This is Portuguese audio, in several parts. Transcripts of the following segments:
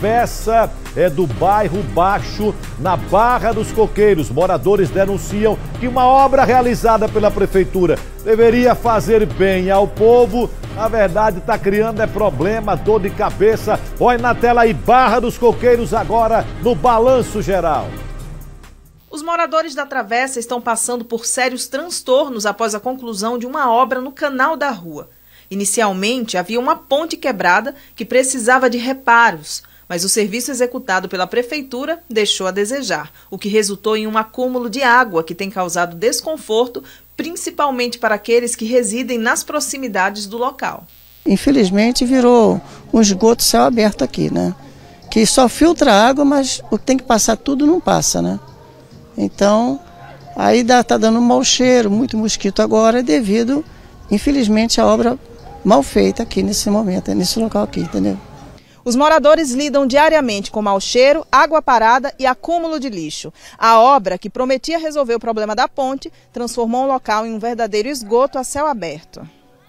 peça é do bairro Baixo, na Barra dos Coqueiros. Moradores denunciam que uma obra realizada pela prefeitura deveria fazer bem ao povo. Na verdade, está criando é problema, dor de cabeça. Olha na tela aí, Barra dos Coqueiros agora no Balanço Geral. Os moradores da Travessa estão passando por sérios transtornos após a conclusão de uma obra no canal da rua. Inicialmente havia uma ponte quebrada que precisava de reparos mas o serviço executado pela prefeitura deixou a desejar, o que resultou em um acúmulo de água que tem causado desconforto, principalmente para aqueles que residem nas proximidades do local. Infelizmente virou um esgoto céu aberto aqui, né? Que só filtra água, mas o que tem que passar tudo não passa, né? Então, aí está tá dando um mau cheiro, muito mosquito agora, é devido, infelizmente, à obra mal feita aqui nesse momento, nesse local aqui, entendeu? Os moradores lidam diariamente com mau cheiro, água parada e acúmulo de lixo. A obra, que prometia resolver o problema da ponte, transformou o local em um verdadeiro esgoto a céu aberto.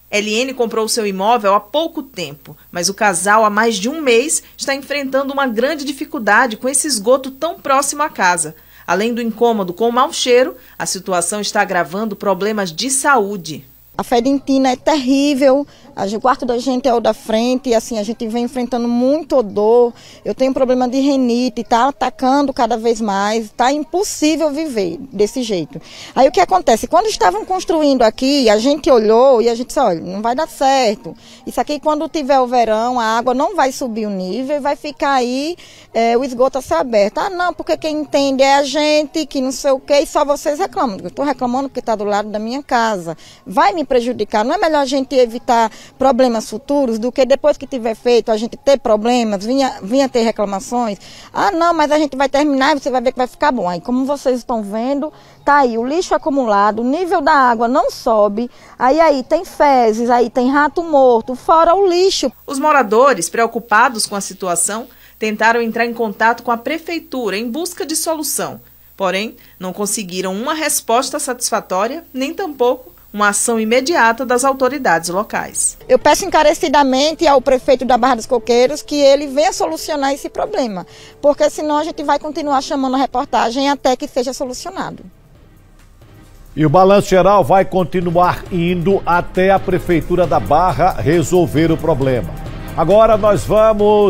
Eliene comprou seu imóvel há pouco tempo, mas o casal, há mais de um mês, está enfrentando uma grande dificuldade com esse esgoto tão próximo à casa. Além do incômodo com o mau cheiro, a situação está agravando problemas de saúde. A fedentina é terrível, o quarto da gente é o da frente, e assim, a gente vem enfrentando muito odor. Eu tenho problema de renite, está atacando cada vez mais, está impossível viver desse jeito. Aí o que acontece? Quando estavam construindo aqui, a gente olhou e a gente disse, olha, não vai dar certo. Isso aqui, quando tiver o verão, a água não vai subir o nível e vai ficar aí é, o esgoto a ser aberto. Ah, não, porque quem entende é a gente, que não sei o quê, e só vocês reclamam. Eu estou reclamando porque está do lado da minha casa. Vai me podem prejudicar. Não é melhor a gente evitar problemas futuros do que depois que tiver feito a gente ter problemas, vinha, vinha ter reclamações. Ah, não, mas a gente vai terminar e você vai ver que vai ficar bom. Aí, como vocês estão vendo, tá aí o lixo acumulado, o nível da água não sobe, aí aí tem fezes, aí tem rato morto, fora o lixo. Os moradores, preocupados com a situação, tentaram entrar em contato com a prefeitura em busca de solução. Porém, não conseguiram uma resposta satisfatória, nem tampouco uma ação imediata das autoridades locais. Eu peço encarecidamente ao prefeito da Barra dos Coqueiros que ele venha solucionar esse problema, porque senão a gente vai continuar chamando a reportagem até que seja solucionado. E o balanço geral vai continuar indo até a prefeitura da Barra resolver o problema. Agora nós vamos